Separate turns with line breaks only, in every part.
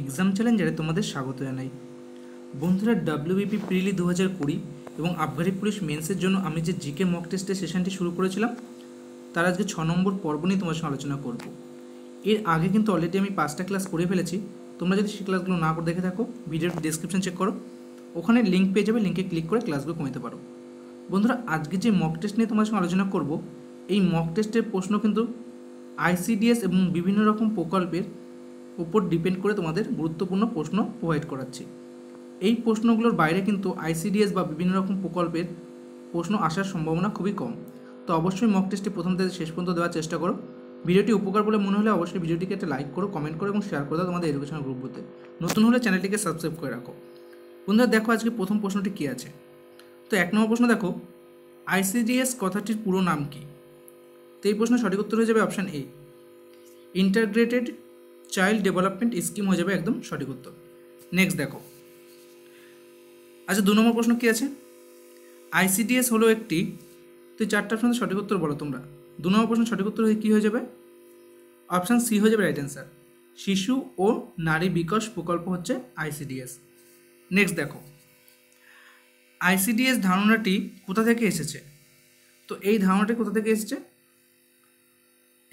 exam চ্যালেঞ্জারে তোমাদের স্বাগত জানাই বন্ধুরা ডাব্লিউবিপি প্রিলি দু হাজার কুড়ি এবং আফগানি পুলিশ মেন্সের জন্য আমি যে জিকে মক টেস্টের সেশনটি শুরু করেছিলাম তার আজকে ছ নম্বর পর্ব নিয়ে তোমার সঙ্গে আলোচনা করব এর আগে কিন্তু অলরেডি আমি পাঁচটা ক্লাস করে ফেলেছি তোমরা যদি সে ক্লাসগুলো না করে দেখে থাকো ভিডিওর ডিসক্রিপশন চেক করো ওখানে লিঙ্ক পেয়ে যাবে লিঙ্কে ক্লিক করে ক্লাসগুলো কমাতে পারো বন্ধুরা আজকে যে মক টেস্ট নিয়ে তোমার সঙ্গে আলোচনা করব এই মক টেস্টের প্রশ্ন কিন্তু আইসিডিএস এবং বিভিন্ন রকম প্রকল্পের উপর ডিপেন্ড করে তোমাদের গুরুত্বপূর্ণ প্রশ্ন প্রোভাইড করাচ্ছি এই প্রশ্নগুলোর বাইরে কিন্তু আইসিডিএস বা বিভিন্ন রকম প্রকল্পের প্রশ্ন আসার সম্ভাবনা খুবই কম তো অবশ্যই মক টেস্টটি প্রথম থেকে শেষ পর্যন্ত দেওয়ার চেষ্টা করো ভিডিওটি উপকার বলে মনে হলে অবশ্যই ভিডিওটিকে একটা লাইক করো কমেন্ট করো এবং শেয়ার করে দাও তোমাদের এডুকেশন গ্রুপগুলোতে নতুন হলে চ্যানেলটিকে সাবস্ক্রাইব করে রাখো বন্ধুরা দেখো আজকে প্রথম প্রশ্নটি কী আছে তো এক নম্বর প্রশ্ন দেখো আইসিডিএস কথাটির পুরো নাম কী তো এই প্রশ্নের সঠিক উত্তর হয়ে যাবে option A integrated child development scheme হয়ে যাবে একদম সঠিক উত্তর নেক্সট দেখো আচ্ছা দু নম্বর প্রশ্ন কী আছে আইসিডিএস হলো একটি তুই চারটা অপশন সঠিক উত্তর বলো তোমরা দু নম্বর প্রশ্ন সঠিক উত্তর হয়ে কী হয়ে যাবে অপশান সি হয়ে যাবে রাইট অ্যান্সার শিশু ও নারী বিকাশ প্রকল্প হচ্ছে আইসিডিএস নেক্সট দেখো আইসিডিএস ধারণাটি কোথা থেকে এসেছে তো এই ধারণাটি কোথা থেকে এসেছে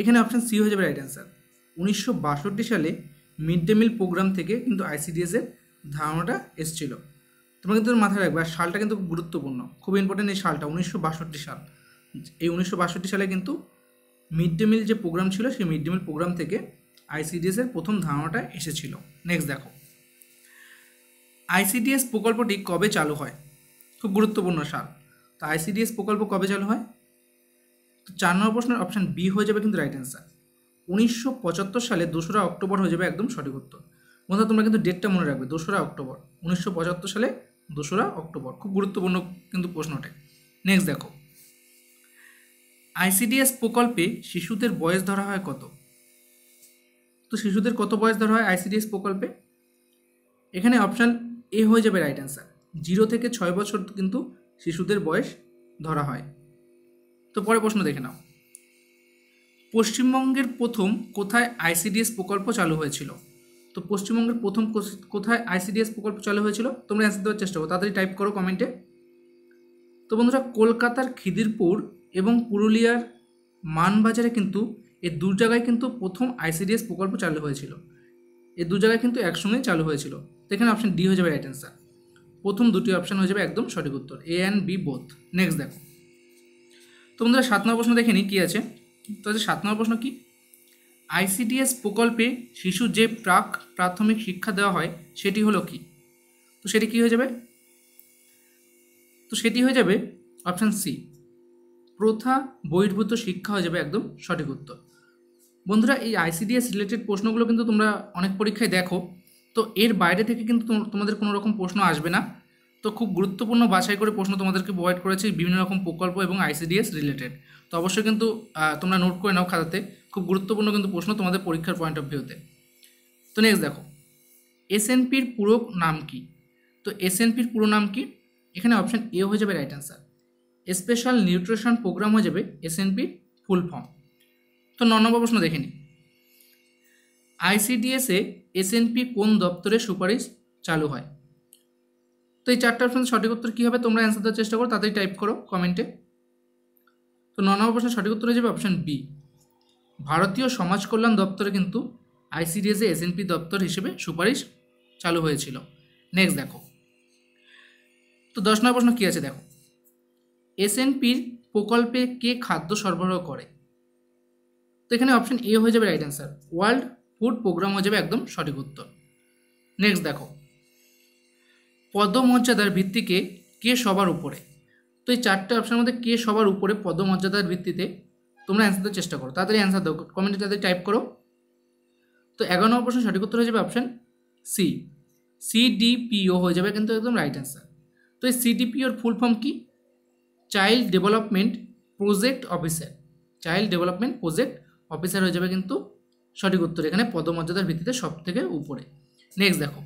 এখানে অপশান সি হয়ে যাবে রাইট অ্যান্সার উনিশশো সালে মিড ডে মিল প্রোগ্রাম থেকে কিন্তু আইসিডিএসের ধারণাটা এসেছিল তোমরা কিন্তু মাথায় রাখবে আর সালটা কিন্তু গুরুত্বপূর্ণ খুব ইম্পর্টেন্ট এই সালটা উনিশশো সাল এই উনিশশো সালে কিন্তু মিড ডে মিল যে প্রোগ্রাম ছিল সেই মিড ডে মিল প্রোগ্রাম থেকে আইসিডিএসের প্রথম ধারণাটা এসেছিল নেক্সট দেখো আইসিডিএস প্রকল্পটি কবে চালু হয় খুব গুরুত্বপূর্ণ সাল তো আইসিডিএস প্রকল্প কবে চালু হয় তো চার নম্বর প্রশ্নের অপশান বি হয়ে যাবে কিন্তু রাইট অ্যান্সার উনিশশো সালে দোসরা অক্টোবর হয়ে যাবে একদম সঠিক উত্তর বন্ধুরা তোমরা কিন্তু ডেটটা মনে রাখবে দোসরা অক্টোবর উনিশশো সালে দোসরা অক্টোবর খুব গুরুত্বপূর্ণ কিন্তু প্রশ্নটা নেক্সট দেখো আইসিডিএস প্রকল্পে শিশুদের বয়স ধরা হয় কত তো শিশুদের কত বয়স ধরা হয় আইসিডিএস প্রকল্পে এখানে অপশান এ হয়ে যাবে রাইট অ্যান্সার জিরো থেকে ছয় বছর কিন্তু শিশুদের বয়স ধরা হয় তো পরে প্রশ্ন দেখে নাও পশ্চিমবঙ্গের প্রথম কোথায় আইসিডিএস প্রকল্প চালু হয়েছিল তো পশ্চিমবঙ্গের প্রথম কোথায় আইসিডিএস প্রকল্প চালু হয়েছিল তোমরা অ্যান্সার দেওয়ার চেষ্টা করো তাড়াতাড়ি টাইপ করো কমেন্টে তো বন্ধুরা কলকাতার খিদিরপুর এবং পুরুলিয়ার মানবাজারে কিন্তু এই দু জায়গায় কিন্তু প্রথম আইসিডিএস প্রকল্প চালু হয়েছিল এই দু জায়গায় কিন্তু একসঙ্গে চালু হয়েছিল তো এখানে অপশান ডি হয়ে যাবে রাইট অ্যান্সার প্রথম দুটি অপশান হয়ে যাবে একদম সঠিক উত্তর A and B both next দেখো তো বন্ধুরা সাত নম্বর প্রশ্ন দেখে নিই কী আছে তো সাত নম্বর প্রশ্ন কি আইসিডিএস প্রকল্পে শিশু যে প্রাক প্রাথমিক শিক্ষা দেওয়া হয় সেটি হলো কি তো সেটি কি হয়ে যাবে তো সেটি হয়ে যাবে অপশান সি প্রথা বহির্ভূত শিক্ষা হয়ে যাবে একদম সঠিক উত্তর বন্ধুরা এই আইসিডিএস রিলেটেড প্রশ্নগুলো কিন্তু তোমরা অনেক পরীক্ষায় দেখো তো এর বাইরে থেকে কিন্তু তোমাদের কোনো রকম প্রশ্ন আসবে না তো খুব গুরুত্বপূর্ণ বাছাই করে প্রশ্ন তোমাদেরকে প্রোভাইড করেছি বিভিন্ন রকম প্রকল্প এবং আইসিডিএস রিলেটেড তো অবশ্যই কিন্তু তোমরা নোট করে নাও খাতাতে খুব গুরুত্বপূর্ণ কিন্তু প্রশ্ন তোমাদের পরীক্ষার পয়েন্ট অফ ভিউতে তো নেক্সট দেখো এসএনপির পুরো নাম কি তো এসএনপির পুরো নাম কি এখানে অপশান এ হয়ে যাবে right answer special nutrition program হয়ে যাবে এসএনপি ফুল ফর্ম তো ন নম্বর প্রশ্ন দেখে নিই আইসিডিএসে এসএনপি কোন দপ্তরে সুপারিশ চালু হয় তো এই চারটা অপশন সঠিক উত্তর কী হবে তোমরা অ্যান্সার দেওয়ার চেষ্টা করো তাতেই টাইপ করো কমেন্টে তো ন নম্বর প্রশ্নের সঠিক উত্তর হয়ে যাবে অপশন বি ভারতীয় সমাজ কল্যাণ দপ্তরে কিন্তু আইসিডিএসে এসএনপি দপ্তর হিসেবে সুপারিশ চালু হয়েছিল নেক্সট দেখো তো দশ নম্বর প্রশ্ন কী আছে দেখো এসএনপির প্রকল্পে কে খাদ্য সরবরাহ করে তো এখানে অপশন এ হয়ে যাবে right answer world food program হয়ে যাবে একদম সঠিক উত্তর নেক্সট দেখো পদমর্যাদার ভিত্তিকে কে সবার উপরে তো এই চারটে অপশানের মধ্যে কে সবার উপরে পদমর্যাদার ভিত্তিতে তোমরা অ্যান্সার দেওয়ার চেষ্টা করো তাড়াতাড়ি অ্যান্সার দাও কমেন্টে তাদের টাইপ করো তো এগারো নম্বর প্রশ্ন সঠিক উত্তর হয়ে যাবে অপশান সি সিডিপিও হয়ে যাবে কিন্তু একদম রাইট অ্যান্সার তো এই সিডিপিওর ফুল ফর্ম কি child development project officer child development project officer হয়ে যাবে কিন্তু সঠিক উত্তর এখানে পদমর্যাদার ভিত্তিতে সব থেকে উপরে নেক্সট দেখো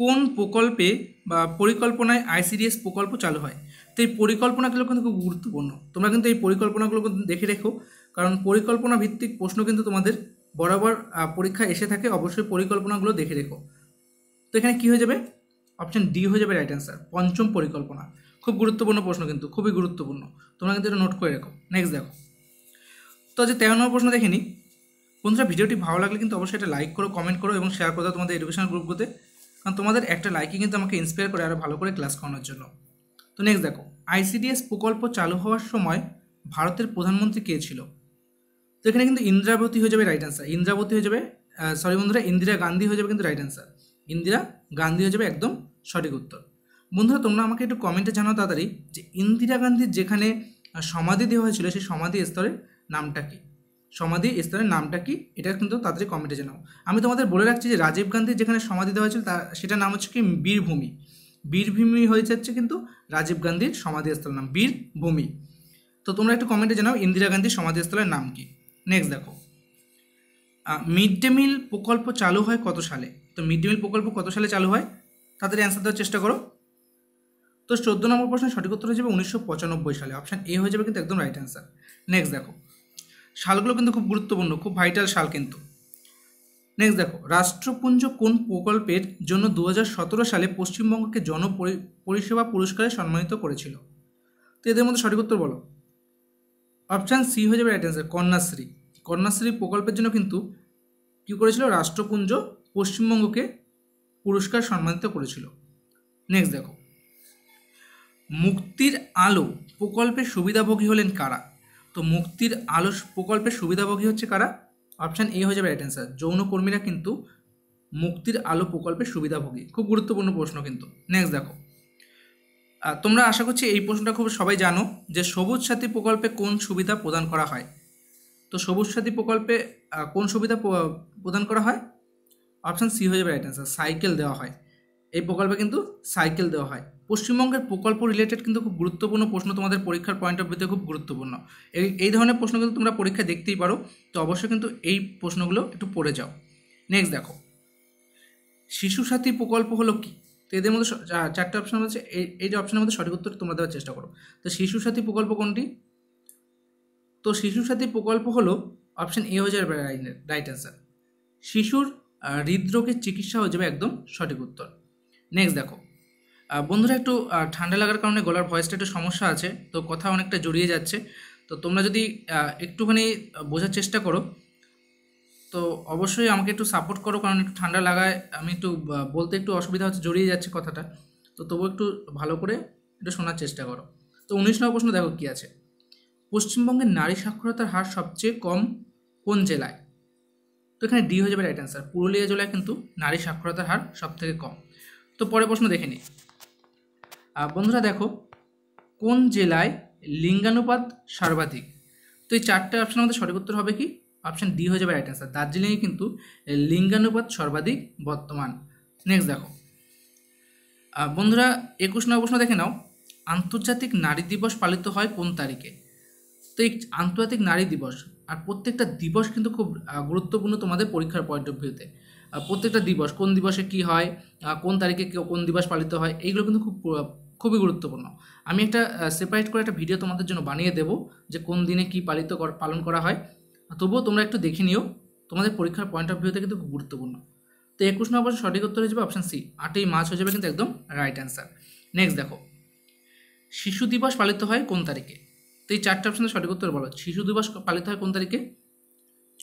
কোন প্রকল্পে বা পরিকল্পনায় আইসিডিএস প্রকল্প চালু হয় তো এই পরিকল্পনাগুলো কিন্তু খুব গুরুত্বপূর্ণ তোমরা কিন্তু এই পরিকল্পনাগুলো দেখে রেখো কারণ পরিকল্পনা ভিত্তিক প্রশ্ন কিন্তু তোমাদের বরাবর পরীক্ষা এসে থাকে অবশ্যই পরিকল্পনাগুলো দেখে রেখো তো এখানে কী হয়ে যাবে অপশান ডি হয়ে যাবে রাইট অ্যান্সার পঞ্চম পরিকল্পনা খুব গুরুত্বপূর্ণ প্রশ্ন কিন্তু খুবই গুরুত্বপূর্ণ তোমরা কিন্তু এটা নোট করে রেখো নেক্সট দেখো তো আজ তেরো নম্বর প্রশ্ন দেখে নিই বন্ধুরা ভিডিওটি ভালো লাগলে কিন্তু অবশ্যই এটা লাইক করো কমেন্ট করো এবং শেয়ার করো তোমাদের এডুকেশনাল গ্রুপগুলোতে কারণ তোমাদের একটা লাইকে কিন্তু আমাকে ইন্সপায়ার করে আরও ভালো করে ক্লাস করানোর জন্য তো নেক্সট দেখো আইসিডিএস প্রকল্প চালু হওয়ার সময় ভারতের প্রধানমন্ত্রী কে ছিল তো এখানে কিন্তু ইন্দিরাবতী হয়ে যাবে রাইট অ্যান্সার ইন্দিরাবতী হয়ে যাবে সরি বন্ধুরা ইন্দিরা গান্ধী হয়ে যাবে কিন্তু রাইট অ্যান্সার ইন্দিরা গান্ধী হয়ে যাবে একদম সঠিক উত্তর বন্ধুরা তোমরা আমাকে একটু কমেন্টে জানাও তাড়াতাড়ি যে ইন্দিরা গান্ধীর যেখানে সমাধি দেওয়া হয়েছিল সেই সমাধি স্তরের নামটা কী সমাধি স্থানের নামটা কি এটা কিন্তু তাড়াতাড়ি কমেন্টে জানাও আমি তোমাদের বলে রাখছি যে রাজীব গান্ধীর যেখানে সমাধি দেওয়া হয়েছিল তার সেটার নাম হচ্ছে কি বীরভূমি বীরভূমি হয়ে যাচ্ছে কিন্তু রাজীব গান্ধীর সমাধিস্থলের নাম বীরভূমি তো তোমরা একটু কমেন্টে জানাও ইন্দিরা গান্ধীর সমাধিস্থলের নাম কি নেক্সট দেখো মিড ডে মিল প্রকল্প চালু হয় কত সালে তো মিড ডে মিল প্রকল্প কত সালে চালু হয় তাদের অ্যান্সার দেওয়ার চেষ্টা করো তো চোদ্দ নম্বর প্রশ্ন সঠিক উত্তর হয়ে যাবে উনিশশো পঁচানব্বই সালে অপশান এ হয়ে যাবে কিন্তু একদম রাইট অ্যান্সার নেক্সট দেখো শালগুলো কিন্তু খুব গুরুত্বপূর্ণ খুব ভাইটাল শাল কিন্তু নেক্সট দেখো রাষ্ট্রপুঞ্জ কোন প্রকল্পের জন্য দু সালে পশ্চিমবঙ্গকে জন পরিষেবা পুরস্কারে সম্মানিত করেছিল তো এদের মধ্যে সঠিক উত্তর বলো অপশান সি হয়ে যাবে রাইট অ্যান্সার কন্যাশ্রী কন্যাশ্রী প্রকল্পের জন্য কিন্তু কী করেছিল রাষ্ট্রপুঞ্জ পশ্চিমবঙ্গকে পুরস্কার সম্মানিত করেছিল নেক্সট দেখো মুক্তির আলো প্রকল্পের সুবিধাভোগী হলেন কারা তো মুক্তির আলো প্রকল্পের সুবিধাভোগী হচ্ছে কারা অপশান এ হয়ে যাবে রাইট অ্যান্সার যৌনকর্মীরা কিন্তু মুক্তির আলো প্রকল্পের সুবিধাভোগী খুব গুরুত্বপূর্ণ প্রশ্ন কিন্তু নেক্সট দেখো তোমরা আশা করছি এই প্রশ্নটা খুব সবাই জানো যে সবুজ সাথী প্রকল্পে কোন সুবিধা প্রদান করা হয় তো সবুজ সাথী প্রকল্পে কোন সুবিধা প্রদান করা হয় অপশান সি হয়ে যাবে রাইট অ্যান্সার সাইকেল দেওয়া হয় এই প্রকল্পে কিন্তু সাইকেল দেওয়া হয় পশ্চিমবঙ্গের প্রকল্প রিলেটেড কিন্তু খুব গুরুত্বপূর্ণ প্রশ্ন তোমাদের পরীক্ষার পয়েন্ট অফ ভিউতে খুব গুরুত্বপূর্ণ এই এই ধরনের প্রশ্ন কিন্তু তোমরা পরীক্ষায় দেখতেই পারো তো অবশ্যই কিন্তু এই প্রশ্নগুলো একটু পড়ে যাও নেক্সট দেখো শিশু সাথী প্রকল্প হলো কি তো এদের মধ্যে চারটে অপশন হচ্ছে এই যে অপশনের মধ্যে সঠিক উত্তর তোমরা দেওয়ার চেষ্টা করো তো শিশু সাথী প্রকল্প কোনটি তো শিশু সাথী প্রকল্প হলো অপশন এ হয়ে যাবে রাইট অ্যান্সার শিশুর হৃদরোগের চিকিৎসা হয়ে যাবে একদম সঠিক উত্তর নেক্সট দেখো বন্ধুরা একটু ঠান্ডা লাগার কারণে গলার ভয়েসটা একটু সমস্যা আছে তো কথা অনেকটা জড়িয়ে যাচ্ছে তো তোমরা যদি একটুখানি বোঝার চেষ্টা করো তো অবশ্যই আমাকে একটু সাপোর্ট করো কারণ একটু ঠান্ডা লাগায় আমি একটু বলতে একটু অসুবিধা হচ্ছে জড়িয়ে যাচ্ছে কথাটা তো তবু একটু ভালো করে একটু শোনার চেষ্টা করো তো উনিশ নম্বর প্রশ্ন দেখো কী আছে পশ্চিমবঙ্গের নারী সাক্ষরতার হার সবচেয়ে কম কোন জেলায় তো এখানে ডি হয়ে যাবে রাইট অ্যান্সার পুরুলিয়া জেলায় কিন্তু নারী সাক্ষরতার হার সবথেকে কম তো পরে প্রশ্ন দেখে নিই বন্ধুরা দেখো কোন জেলায় লিঙ্গানুপাত সর্বাধিক তো এই চারটে অপশান আমাদের সঠিক উত্তর হবে কি অপশন ডি হয়ে যাবে রাইট অ্যান্সার দার্জিলিংয়ে কিন্তু লিঙ্গানুপাত সর্বাধিক বর্তমান নেক্সট দেখো বন্ধুরা একুশ নম্বর প্রশ্ন দেখে নাও আন্তর্জাতিক নারী দিবস পালিত হয় কোন তারিখে তো এই আন্তর্জাতিক নারী দিবস আর প্রত্যেকটা দিবস কিন্তু খুব গুরুত্বপূর্ণ তোমাদের পরীক্ষার পয়েন্ট অফ ভিউতে প্রত্যেকটা দিবস কোন দিবসে কি হয় কোন তারিখে কোন দিবস পালিত হয় এইগুলো কিন্তু খুব খুবই গুরুত্বপূর্ণ আমি একটা সেপারেট করে একটা ভিডিও তোমাদের জন্য বানিয়ে দেবো যে কোন দিনে কি পালিত পালন করা হয় তবুও তোমরা একটু দেখে নিও তোমাদের পরীক্ষার পয়েন্ট অফ ভিউতে কিন্তু খুব গুরুত্বপূর্ণ তো একুশ নম্বর সঠিক উত্তর হয়ে যাবে অপশান সি আটই মার্চ হয়ে যাবে কিন্তু একদম রাইট অ্যান্সার নেক্সট দেখো শিশু দিবস পালিত হয় কোন তারিখে তো এই চারটে অপশানের সঠিক উত্তর বলো শিশু দিবস পালিত হয় কোন তারিখে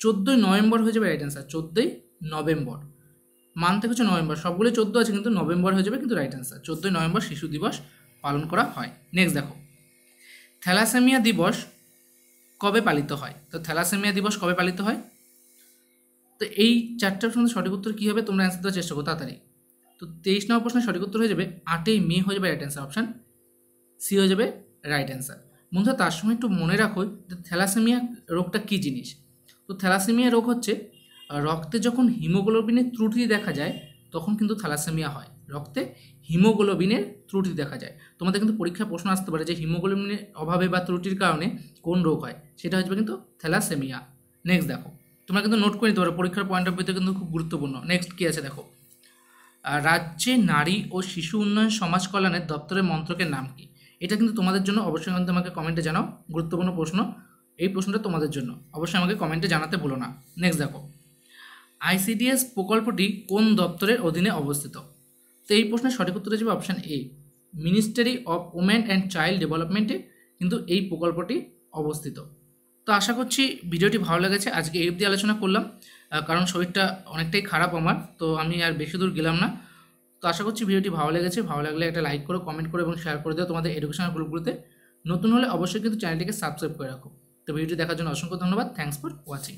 চোদ্দোই নভেম্বর হয়ে যাবে রাইট অ্যান্সার চোদ্দোই নভেম্বর মান্থ হচ্ছে নভেম্বর সবগুলো চোদ্দো আছে কিন্তু নভেম্বর হয়ে যাবে কিন্তু রাইট অ্যান্সার চোদ্দোই নভেম্বর শিশু দিবস পালন করা হয় নেক্সট দেখো থ্যালাসেমিয়া দিবস কবে পালিত হয় তো থ্যালাসেমিয়া দিবস কবে পালিত হয় তো এই চারটা প্রশ্নের সঠিক উত্তর কী হবে তোমরা অ্যান্সার দেওয়ার চেষ্টা করো তাড়াতাড়ি তো তেইশ নম্বর প্রশ্নের সঠিক উত্তর হয়ে যাবে আটই মে হয়ে যাবে রাইট অ্যান্সার অপশান সি হয়ে যাবে রাইট অ্যান্সার বন্ধুরা তার সময় একটু মনে রাখো যে থ্যালাসেমিয়া রোগটা কী জিনিস তো থ্যালাসেমিয়া রোগ হচ্ছে রক্তে যখন হিমোগ্লোবিনের ত্রুটি দেখা যায় তখন কিন্তু থ্যালাসেমিয়া হয় রক্তে হিমোগ্লোবিনের ত্রুটি দেখা যায় তোমাদের কিন্তু পরীক্ষায় প্রশ্ন আসতে পারে যে হিমোগ্লোবিনের অভাবে বা ত্রুটির কারণে কোন রোগ হয় সেটা হচ্ছে কিন্তু থ্যালাসেমিয়া নেক্সট দেখো তোমরা কিন্তু নোট করে নিতে পারো পরীক্ষার পয়েন্ট অফ ভিউতে কিন্তু খুব গুরুত্বপূর্ণ নেক্সট কী আছে দেখো রাজ্যে নারী ও শিশু উন্নয়ন সমাজ কল্যাণের দপ্তরের মন্ত্রকের নাম কি এটা কিন্তু তোমাদের জন্য অবশ্যই কিন্তু আমাকে কমেন্টে জানাও গুরুত্বপূর্ণ প্রশ্ন এই প্রশ্নটা তোমাদের জন্য অবশ্যই আমাকে কমেন্টে জানাতে ভুলো না নেক্সট দেখো আইসিডিএস প্রকল্পটি কোন দপ্তরের অধীনে অবস্থিত তো এই প্রশ্নের সঠিক উত্তর হিসেবে option A ministry of women and child ডেভেলপমেন্টে কিন্তু এই প্রকল্পটি অবস্থিত তো আশা করছি ভিডিওটি ভালো লেগেছে আজকে এই অবধি আলোচনা করলাম কারণ শরীরটা অনেকটাই খারাপ আমার তো আমি আর বেশি দূর গেলাম না তো আশা করছি ভিডিওটি ভালো লেগেছে ভালো লাগলে একটা লাইক করো কমেন্ট করো এবং শেয়ার করে দিও তোমাদের এডুকেশনাল গ্রুপগুলোতে নতুন হলে অবশ্যই কিন্তু চ্যানেলটিকে সাবস্ক্রাইব করে রাখো তো ভিডিওটি দেখার জন্য অসংখ্য ধন্যবাদ থ্যাংকস ফর ওয়াচিং